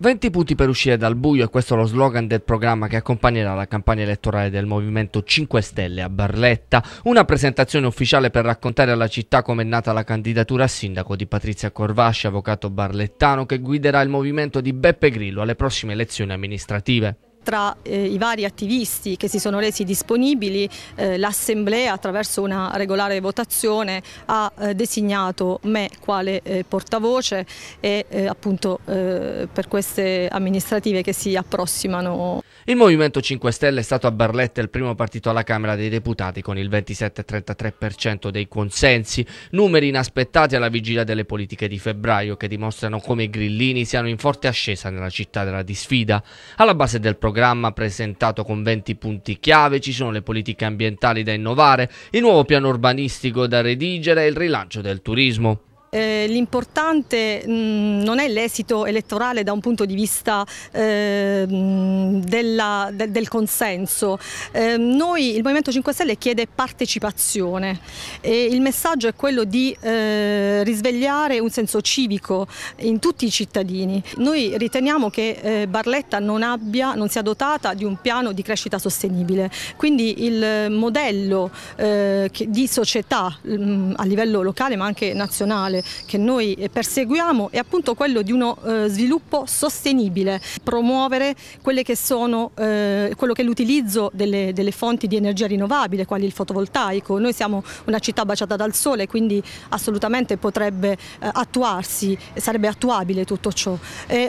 20 punti per uscire dal buio e questo è lo slogan del programma che accompagnerà la campagna elettorale del Movimento 5 Stelle a Barletta, una presentazione ufficiale per raccontare alla città come è nata la candidatura a sindaco di Patrizia Corvasci, avvocato barlettano, che guiderà il movimento di Beppe Grillo alle prossime elezioni amministrative tra eh, i vari attivisti che si sono resi disponibili, eh, l'Assemblea attraverso una regolare votazione ha eh, designato me quale eh, portavoce e eh, appunto eh, per queste amministrative che si approssimano. Il Movimento 5 Stelle è stato a Barletta il primo partito alla Camera dei Deputati con il 27-33% dei consensi, numeri inaspettati alla vigilia delle politiche di febbraio che dimostrano come i grillini siano in forte ascesa nella città della disfida. Alla base del programma presentato con 20 punti chiave ci sono le politiche ambientali da innovare, il nuovo piano urbanistico da redigere e il rilancio del turismo. Eh, l'importante mm, non è l'esito elettorale da un punto di vista eh, della, de, del consenso. Eh, noi, il Movimento 5 Stelle chiede partecipazione e il messaggio è quello di eh, risvegliare un senso civico in tutti i cittadini. Noi riteniamo che eh, Barletta non, abbia, non, sia dotata di un piano di crescita sostenibile, quindi il modello eh, di società mh, mm, a livello locale ma anche nazionale valore che noi eh, perseguiamo è appunto quello di uno eh, sviluppo sostenibile, promuovere che sono, eh, quello che è l'utilizzo delle, delle fonti di energia rinnovabile, quali il fotovoltaico. Noi siamo una città baciata dal sole, quindi assolutamente potrebbe attuarsi, sarebbe attuabile tutto ciò.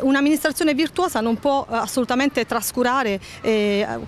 Un'amministrazione virtuosa non può assolutamente trascurare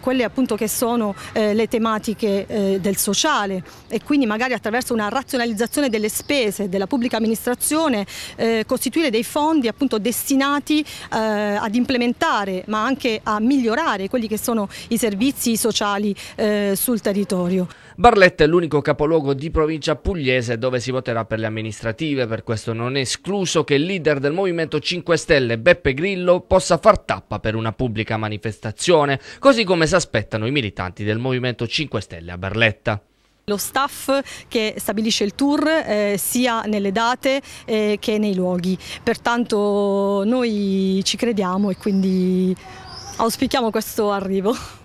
quelle appunto che sono le tematiche del sociale e quindi magari attraverso una razionalizzazione delle spese della pubblica amministrazione amministrazione eh, costituire dei fondi appunto destinati eh, ad implementare ma anche a migliorare quelli che sono i servizi sociali eh, sul territorio. Barletta è l'unico capoluogo di provincia pugliese dove si voterà per le amministrative, per questo non è escluso che il leader del Movimento 5 Stelle Beppe Grillo possa far tappa per una pubblica manifestazione, così come si aspettano i militanti del Movimento 5 Stelle a Barletta. Lo staff che stabilisce il tour eh, sia nelle date eh, che nei luoghi, pertanto noi ci crediamo e quindi auspichiamo questo arrivo.